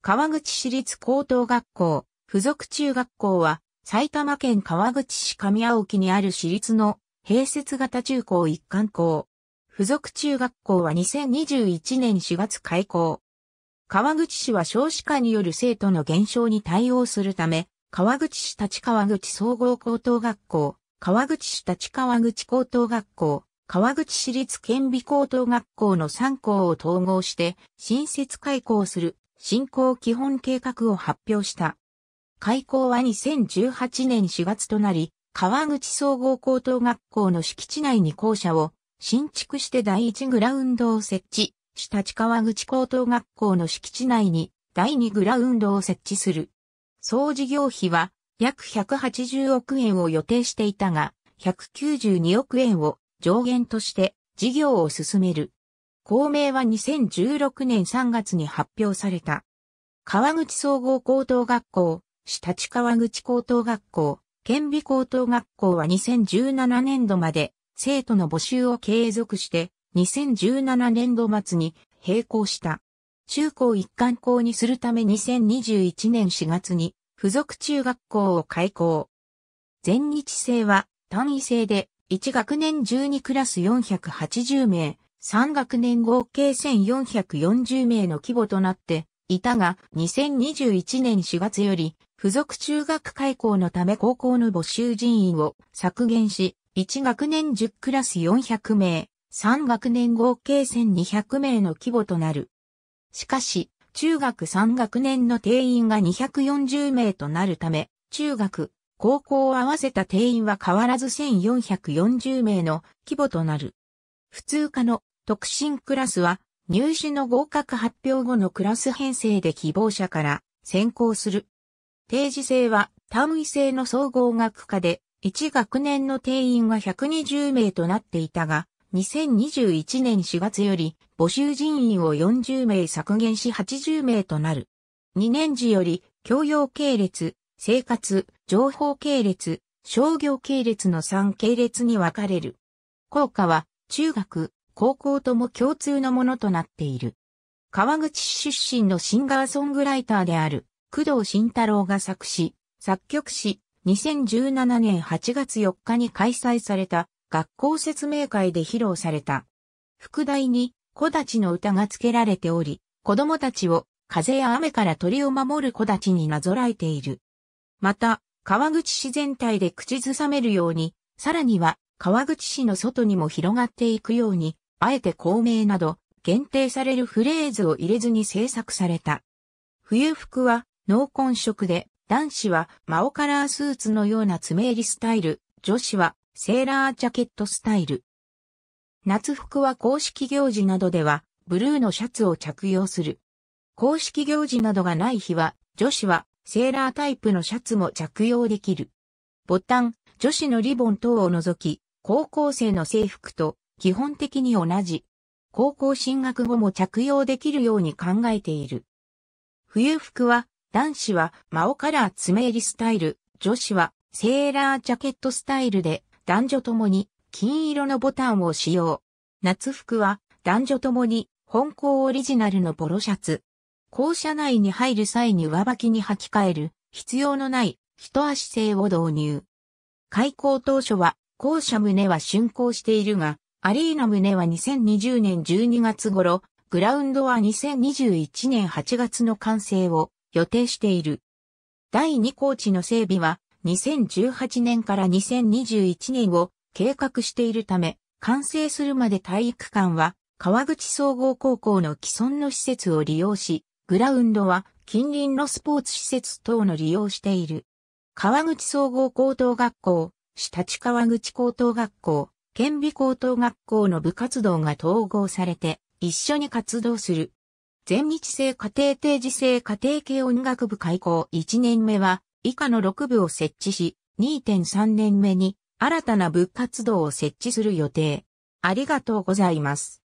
川口市立高等学校、附属中学校は、埼玉県川口市上青木にある市立の併設型中高一貫校。附属中学校は2021年4月開校。川口市は少子化による生徒の減少に対応するため、川口市立川口総合高等学校、川口市立川口高等学校、川口市立県美高等学校の3校を統合して、新設開校する振興基本計画を発表した。開校は2018年4月となり、川口総合高等学校の敷地内に校舎を新築して第1グラウンドを設置下地川口高等学校の敷地内に第2グラウンドを設置する。総事業費は約180億円を予定していたが、192億円を上限として事業を進める。校名は2016年3月に発表された。川口総合高等学校、下地川口高等学校、県美高等学校は2017年度まで生徒の募集を継続して2017年度末に並行した。中高一貫校にするため2021年4月に付属中学校を開校。全日制は単位制で1学年12クラス480名、3学年合計1440名の規模となっていたが、2021年4月より、付属中学開校のため高校の募集人員を削減し、1学年10クラス400名、3学年合計1200名の規模となる。しかし、中学3学年の定員が240名となるため、中学、高校を合わせた定員は変わらず1440名の規模となる。普通科の特進クラスは入試の合格発表後のクラス編成で希望者から選考する。定時制は単位制の総合学科で1学年の定員は120名となっていたが、2021年4月より募集人員を40名削減し80名となる。2年時より教養系列、生活、情報系列、商業系列の3系列に分かれる。効果は中学、高校とも共通のものとなっている。川口市出身のシンガーソングライターである工藤慎太郎が作詞、作曲し、2017年8月4日に開催された学校説明会で披露された。副題に子立ちの歌が付けられており、子供たちを風や雨から鳥を守る子立ちになぞらえている。また、川口市全体で口ずさめるように、さらには川口市の外にも広がっていくように、あえて孔明など、限定されるフレーズを入れずに制作された。冬服は濃紺色で、男子はマオカラースーツのような爪襟スタイル、女子はセーラージャケットスタイル。夏服は公式行事などでは、ブルーのシャツを着用する。公式行事などがない日は、女子はセーラータイプのシャツも着用できる。ボタン、女子のリボン等を除き、高校生の制服と基本的に同じ。高校進学後も着用できるように考えている。冬服は、男子はマオカラー爪襟スタイル、女子はセーラージャケットスタイルで、男女ともに金色のボタンを使用。夏服は男女ともに本校オリジナルのポロシャツ。校舎内に入る際に上履きに履き替える必要のない一足制を導入。開校当初は校舎棟は竣工しているが、アリーナ胸は2020年12月頃、グラウンドは2021年8月の完成を予定している。第2コーチの整備は2018年から2021年を計画しているため、完成するまで体育館は川口総合高校の既存の施設を利用し、グラウンドは近隣のスポーツ施設等の利用している。川口総合高等学校、下地川口高等学校、県美高等学校の部活動が統合されて一緒に活動する。全日制家庭定時制家庭系音楽部開校1年目は以下の6部を設置し、2.3年目に新たな部活動を設置する予定。ありがとうございます。